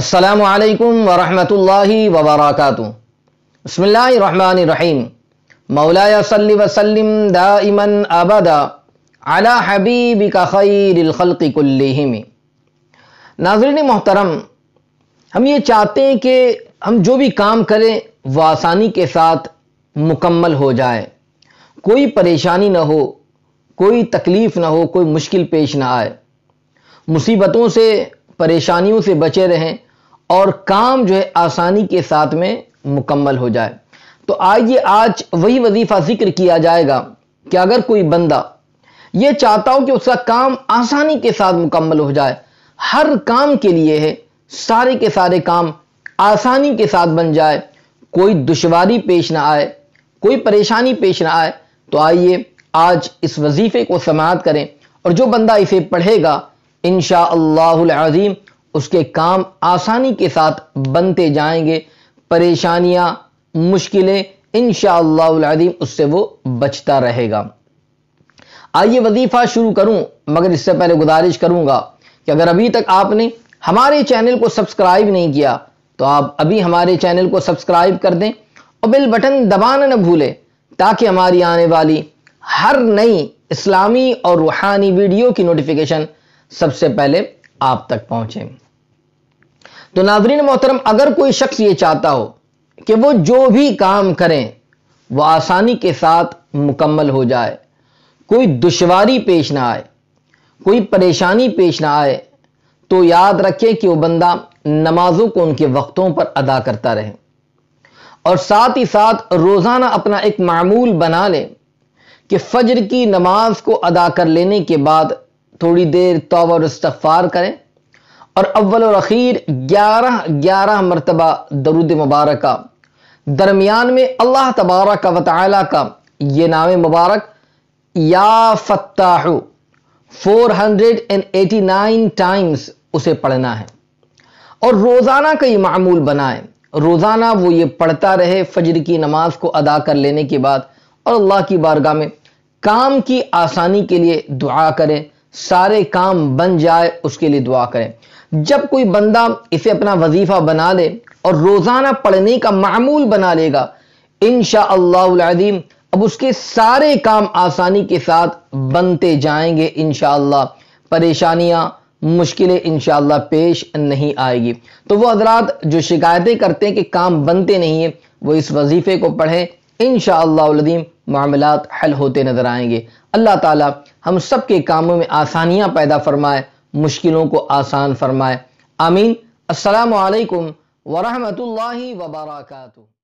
السلام علیکم ورحمۃ اللہ وبرکاتہ بسم اللہ الرحمن الرحیم مولا صلی وسلم دائما ابدا آبادا آلیٰ حبیب کا خیر الخلق کلہم ناظرین محترم ہم یہ چاہتے ہیں کہ ہم جو بھی کام کریں وہ آسانی کے ساتھ مکمل ہو جائے کوئی پریشانی نہ ہو کوئی تکلیف نہ ہو کوئی مشکل پیش نہ آئے مصیبتوں سے پریشانیوں سے بچے رہیں اور کام جو ہے آسانی کے ساتھ میں مکمل ہو جائے تو آئیے آج وہی وظیفہ ذکر کیا جائے گا کہ اگر کوئی بندہ یہ چاہتا ہوں کہ اس کا کام آسانی کے ساتھ مکمل ہو جائے ہر کام کے لیے ہے سارے کے سارے کام آسانی کے ساتھ بن جائے کوئی دشواری پیش نہ آئے کوئی پریشانی پیش نہ آئے تو آئیے آج اس وظیفے کو سماعت کریں اور جو بندہ اسے پڑھے گا انشاءاللہ العظیم اس کے کام آسانی کے ساتھ بنتے جائیں گے پریشانیاں مشکلیں انشاءاللہ العظیم اس سے وہ بچتا رہے گا آئیے وظیفہ شروع کروں مگر اس سے پہلے گزارش کروں گا کہ اگر ابھی تک آپ نے ہمارے چینل کو سبسکرائب نہیں کیا تو آپ ابھی ہمارے چینل کو سبسکرائب کر دیں اور بل بٹن دبانا نہ بھولیں تاکہ ہماری آنے والی ہر نئی اسلامی اور روحانی ویڈیو کی نوٹیفیکیشن سب سے پہلے آپ تک پہنچیں تو ناظرین محترم اگر کوئی شخص یہ چاہتا ہو کہ وہ جو بھی کام کریں وہ آسانی کے ساتھ مکمل ہو جائے کوئی دشواری پیش نہ آئے کوئی پریشانی پیش نہ آئے تو یاد رکھے کہ وہ بندہ نمازوں کو ان کے وقتوں پر ادا کرتا رہے اور ساتھ ہی ساتھ روزانہ اپنا ایک معمول بنا لے کہ فجر کی نماز کو ادا کر لینے کے بعد تھوڑی دیر توبہ اور استغفار کریں اور اول اور اخیر گیارہ گیارہ مرتبہ درود مبارکہ درمیان میں اللہ تبارہ کا وطلا کا یہ نام مبارک یا فتح four hundred and eighty nine times اسے پڑھنا ہے اور روزانہ کا یہ معمول بنائیں روزانہ وہ یہ پڑھتا رہے فجر کی نماز کو ادا کر لینے کے بعد اور اللہ کی بارگاہ میں کام کی آسانی کے لیے دعا کریں سارے کام بن جائے اس کے لیے دعا کریں جب کوئی بندہ اسے اپنا وظیفہ بنا لے اور روزانہ پڑھنے کا معمول بنا لے گا انشاءاللہ العظیم اب اس کے سارے کام آسانی کے ساتھ بنتے جائیں گے انشاءاللہ پریشانیاں مشکلیں انشاءاللہ پیش نہیں آئے گی تو وہ حضرات جو شکایتیں کرتے ہیں کہ کام بنتے نہیں ہیں وہ اس وظیفے کو پڑھیں انشاءاللہ والدیم معاملات حل ہوتے نظر آئیں گے اللہ تعالی ہم سب کے کاموں میں آسانیاں پیدا فرمائے مشکلوں کو آسان فرمائے آمین السلام علیکم ورحمۃ اللہ وبرکاتہ